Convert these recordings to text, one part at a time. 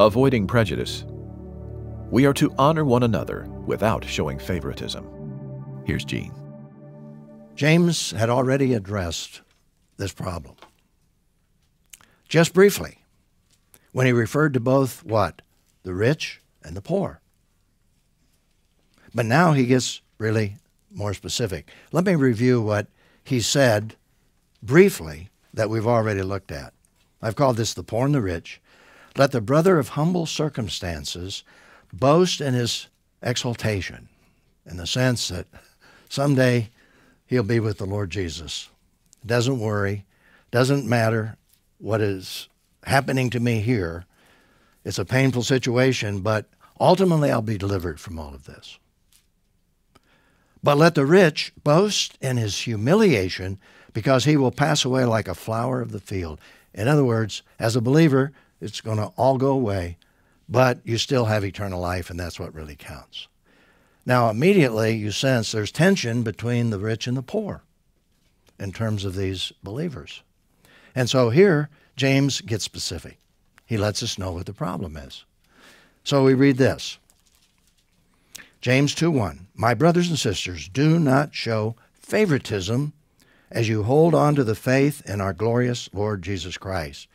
Avoiding prejudice. We are to honor one another without showing favoritism. Here's Gene. James had already addressed this problem. Just briefly, when he referred to both what? The rich and the poor. But now he gets really more specific. Let me review what he said briefly that we've already looked at. I've called this the poor and the rich, let the brother of humble circumstances boast in his exaltation, in the sense that someday he'll be with the Lord Jesus. Doesn't worry, doesn't matter what is happening to me here. It's a painful situation, but ultimately I'll be delivered from all of this. But let the rich boast in his humiliation because he will pass away like a flower of the field. In other words, as a believer, it's going to all go away, but you still have eternal life, and that's what really counts. Now, immediately you sense there's tension between the rich and the poor in terms of these believers. And so here, James gets specific. He lets us know what the problem is. So we read this James 2 1. My brothers and sisters, do not show favoritism as you hold on to the faith in our glorious Lord Jesus Christ.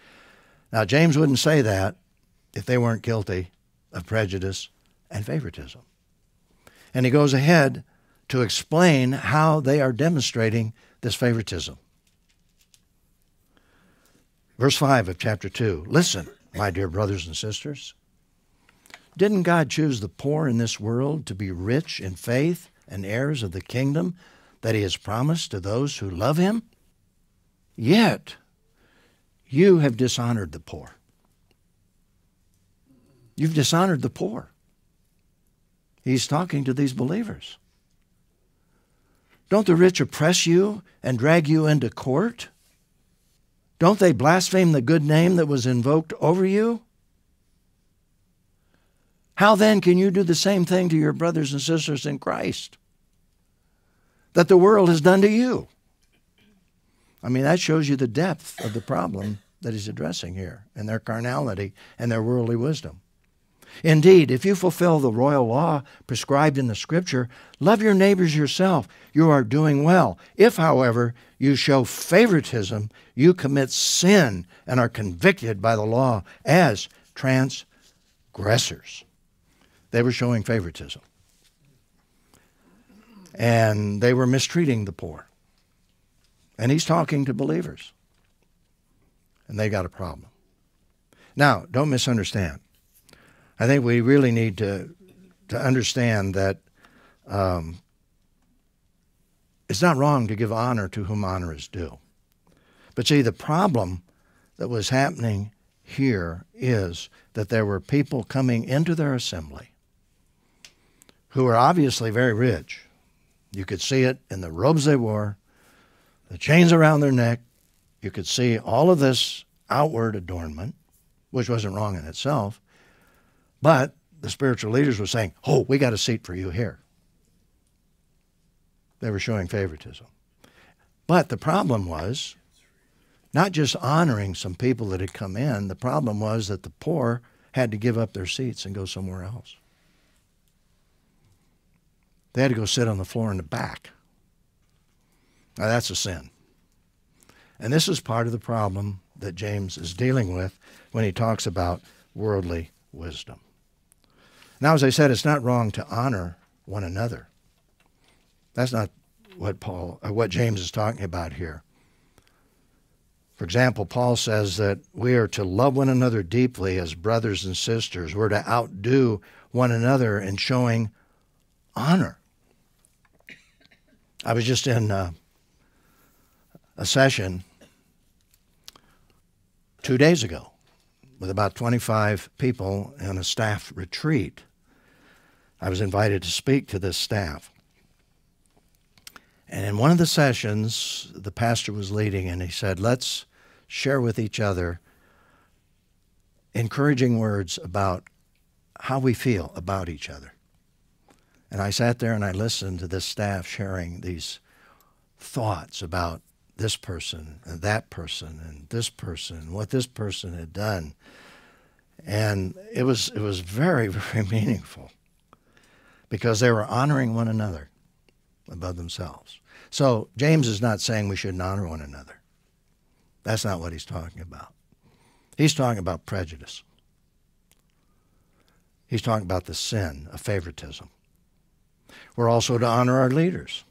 Now, James wouldn't say that if they weren't guilty of prejudice and favoritism. And he goes ahead to explain how they are demonstrating this favoritism. Verse 5 of chapter 2 Listen, my dear brothers and sisters. Didn't God choose the poor in this world to be rich in faith and heirs of the kingdom that He has promised to those who love Him? Yet, you have dishonored the poor. You've dishonored the poor. He's talking to these believers. Don't the rich oppress you and drag you into court? Don't they blaspheme the good name that was invoked over you? How then can you do the same thing to your brothers and sisters in Christ that the world has done to you? I mean, that shows you the depth of the problem that he's addressing here and their carnality and their worldly wisdom. Indeed, if you fulfill the royal law prescribed in the Scripture, love your neighbors yourself, you are doing well. If, however, you show favoritism, you commit sin and are convicted by the law as transgressors. They were showing favoritism. And they were mistreating the poor. And he's talking to believers. And they got a problem. Now, don't misunderstand. I think we really need to, to understand that um, it's not wrong to give honor to whom honor is due. But see, the problem that was happening here is that there were people coming into their assembly who were obviously very rich. You could see it in the robes they wore, the chains around their neck. You could see all of this outward adornment, which wasn't wrong in itself. But the spiritual leaders were saying, Oh, we got a seat for you here. They were showing favoritism. But the problem was not just honoring some people that had come in, the problem was that the poor had to give up their seats and go somewhere else. They had to go sit on the floor in the back now, that's a sin. And this is part of the problem that James is dealing with when he talks about worldly wisdom. Now, as I said, it's not wrong to honor one another. That's not what Paul, uh, what James is talking about here. For example, Paul says that we are to love one another deeply as brothers and sisters. We're to outdo one another in showing honor. I was just in uh, a session two days ago with about 25 people in a staff retreat. I was invited to speak to this staff. And in one of the sessions, the pastor was leading and he said, Let's share with each other encouraging words about how we feel about each other. And I sat there and I listened to this staff sharing these thoughts about this person and that person and this person, what this person had done. And it was, it was very, very meaningful because they were honoring one another above themselves. So James is not saying we shouldn't honor one another. That's not what he's talking about. He's talking about prejudice. He's talking about the sin of favoritism. We're also to honor our leaders.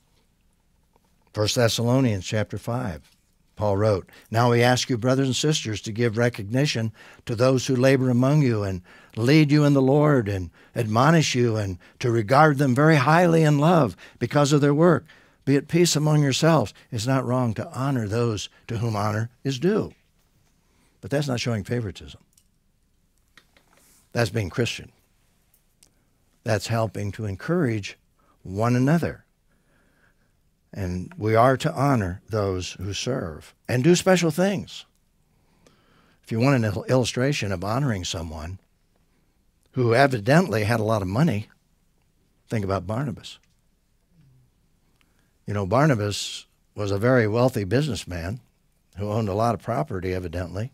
1 Thessalonians chapter 5. Paul wrote, Now we ask you, brothers and sisters, to give recognition to those who labor among you and lead you in the Lord and admonish you and to regard them very highly in love because of their work. Be at peace among yourselves. It's not wrong to honor those to whom honor is due. But that's not showing favoritism. That's being Christian. That's helping to encourage one another. And we are to honor those who serve and do special things. If you want an illustration of honoring someone who evidently had a lot of money, think about Barnabas. You know, Barnabas was a very wealthy businessman who owned a lot of property, evidently,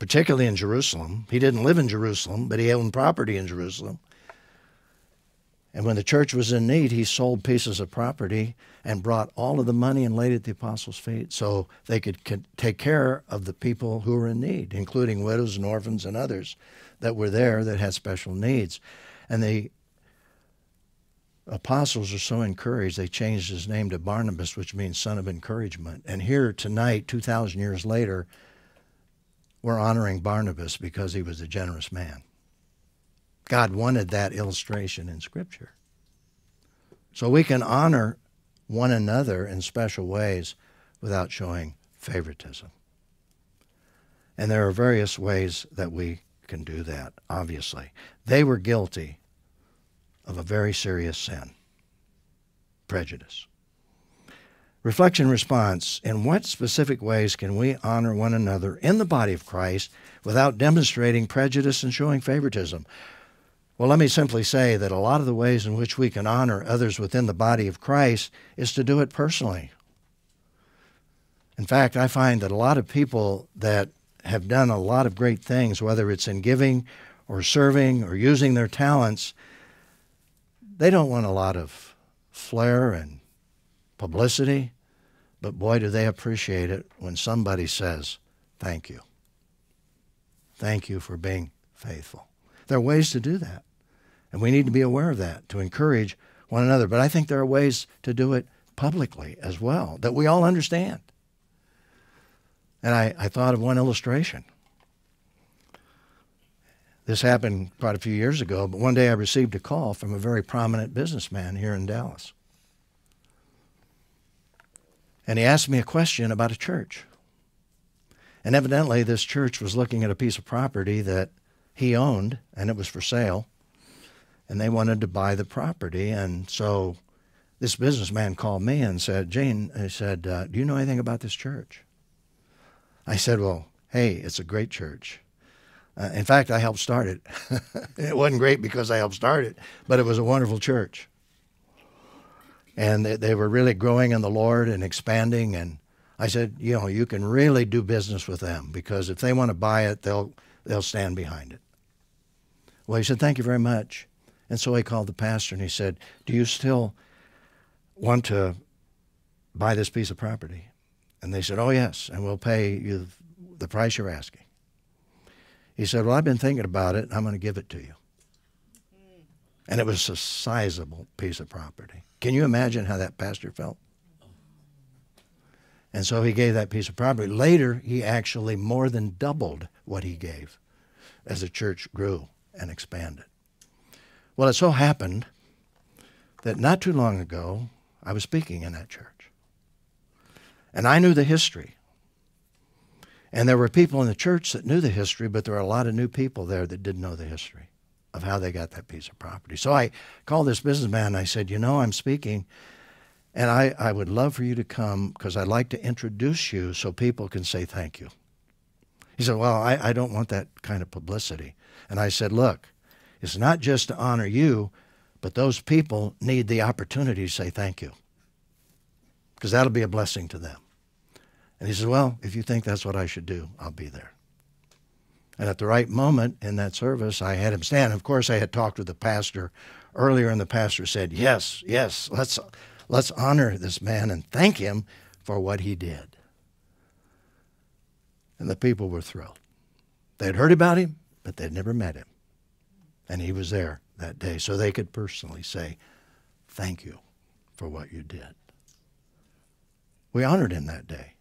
particularly in Jerusalem. He didn't live in Jerusalem, but he owned property in Jerusalem. And when the church was in need, he sold pieces of property and brought all of the money and laid it at the apostles' feet so they could take care of the people who were in need, including widows and orphans and others that were there that had special needs. And the apostles were so encouraged, they changed his name to Barnabas, which means son of encouragement. And here tonight, 2,000 years later, we're honoring Barnabas because he was a generous man. God wanted that illustration in Scripture. So we can honor one another in special ways without showing favoritism. And there are various ways that we can do that, obviously. They were guilty of a very serious sin prejudice. Reflection response In what specific ways can we honor one another in the body of Christ without demonstrating prejudice and showing favoritism? Well, let me simply say that a lot of the ways in which we can honor others within the body of Christ is to do it personally. In fact, I find that a lot of people that have done a lot of great things, whether it's in giving or serving or using their talents, they don't want a lot of flair and publicity, but boy, do they appreciate it when somebody says, Thank you. Thank you for being faithful. There are ways to do that. And we need to be aware of that to encourage one another. But I think there are ways to do it publicly as well that we all understand. And I, I thought of one illustration. This happened quite a few years ago, but one day I received a call from a very prominent businessman here in Dallas. And he asked me a question about a church. And evidently, this church was looking at a piece of property that he owned and it was for sale and they wanted to buy the property. And so this businessman called me and said, Jane, I said, uh, do you know anything about this church? I said, well, hey, it's a great church. Uh, in fact, I helped start it. it wasn't great because I helped start it, but it was a wonderful church. And they, they were really growing in the Lord and expanding. And I said, you know, you can really do business with them because if they want to buy it, they'll, they'll stand behind it. Well, he said, thank you very much. And so I called the pastor and he said, Do you still want to buy this piece of property? And they said, Oh, yes, and we'll pay you the price you're asking. He said, Well, I've been thinking about it, and I'm going to give it to you. And it was a sizable piece of property. Can you imagine how that pastor felt? And so he gave that piece of property. Later, he actually more than doubled what he gave as the church grew and expanded. Well, it so happened that not too long ago, I was speaking in that church. And I knew the history. And there were people in the church that knew the history, but there were a lot of new people there that didn't know the history of how they got that piece of property. So I called this businessman and I said, You know, I'm speaking, and I, I would love for you to come because I'd like to introduce you so people can say thank you. He said, Well, I, I don't want that kind of publicity. And I said, Look, it's not just to honor you, but those people need the opportunity to say thank you because that'll be a blessing to them. And he says, Well, if you think that's what I should do, I'll be there. And at the right moment in that service, I had him stand. Of course, I had talked with the pastor earlier, and the pastor said, Yes, yes, let's, let's honor this man and thank him for what he did. And the people were thrilled. They'd heard about him, but they'd never met him. And he was there that day. So they could personally say, Thank you for what you did. We honored him that day.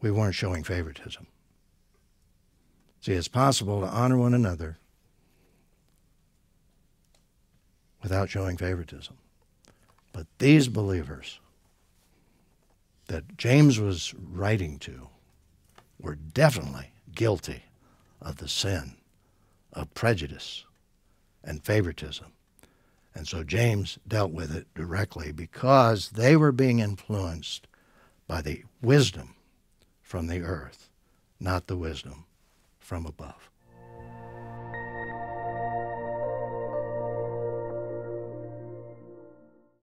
We weren't showing favoritism. See, it's possible to honor one another without showing favoritism. But these believers that James was writing to were definitely guilty of the sin prejudice and favoritism. And so James dealt with it directly because they were being influenced by the wisdom from the earth, not the wisdom from above.